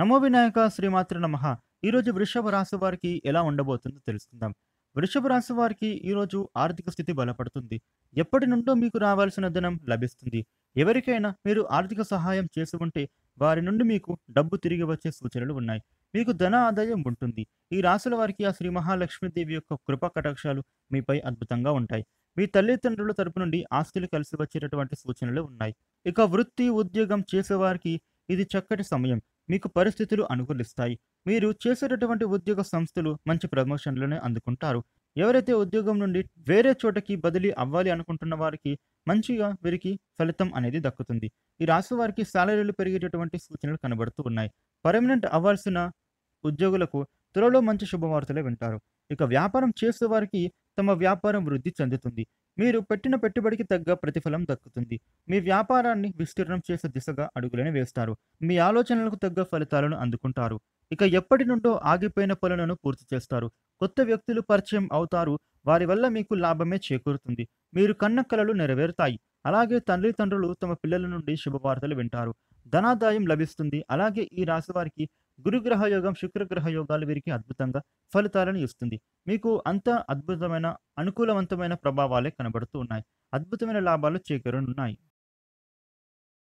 నమో వినాయక శ్రీమాతృ నమ ఈరోజు వృషభ రాశి వారికి ఎలా ఉండబోతుందో తెలుసుకుందాం వృషభ రాశి వారికి ఈరోజు ఆర్థిక స్థితి బలపడుతుంది ఎప్పటి నుండో మీకు రావాల్సిన ధనం లభిస్తుంది ఎవరికైనా మీరు ఆర్థిక సహాయం చేసి ఉంటే వారి నుండి మీకు డబ్బు తిరిగి వచ్చే సూచనలు ఉన్నాయి మీకు ధన ఆదాయం ఉంటుంది ఈ రాశుల వారికి ఆ శ్రీ మహాలక్ష్మీదేవి యొక్క కృప కటాక్షాలు మీపై అద్భుతంగా ఉంటాయి మీ తల్లిదండ్రుల తరపు నుండి ఆస్తులు కలిసి వచ్చేటటువంటి సూచనలు ఉన్నాయి ఇక వృత్తి ఉద్యోగం చేసేవారికి ఇది చక్కటి సమయం మీకు పరిస్థితులు అనుకూలిస్తాయి మీరు చేసేటటువంటి ఉద్యోగ సంస్థలు మంచి ప్రమోషన్లను అందుకుంటారు ఎవరైతే ఉద్యోగం నుండి వేరే చోటకి బదిలీ అవ్వాలి అనుకుంటున్న వారికి మంచిగా వీరికి ఫలితం అనేది దక్కుతుంది ఈ రాశి వారికి శాలరీలు పెరిగేటటువంటి సూచనలు కనబడుతూ ఉన్నాయి పర్మనెంట్ అవ్వాల్సిన ఉద్యోగులకు త్వరలో మంచి శుభవార్తలే వింటారు ఇక వ్యాపారం చేసే వారికి తమ వ్యాపారం వృద్ధి చెందుతుంది మీరు పెట్టిన పెట్టుబడికి తగ్గ ప్రతిఫలం దక్కుతుంది మీ వ్యాపారాన్ని విస్తీర్ణం చేసే దిశగా అడుగులను వేస్తారు మీ ఆలోచనలకు తగ్గ ఫలితాలను అందుకుంటారు ఇక ఎప్పటి నుండో ఆగిపోయిన పనులను పూర్తి చేస్తారు కొత్త వ్యక్తులు పరిచయం అవుతారు వారి వల్ల మీకు లాభమే చేకూరుతుంది మీరు కన్న కలలు నెరవేరుతాయి అలాగే తల్లిదండ్రులు తమ పిల్లల నుండి శుభవార్తలు వింటారు ధనాదాయం లభిస్తుంది అలాగే ఈ రాశి వారికి గురుగ్రహయోగం యోగం శుక్రగ్రహ యోగాలు వీరికి అద్భుతంగా ఫలితాలను ఇస్తుంది మీకు అంత అద్భుతమైన అనుకూలవంతమైన ప్రభావాలే కనబడుతూ ఉన్నాయి అద్భుతమైన లాభాలు చేకూరనున్నాయి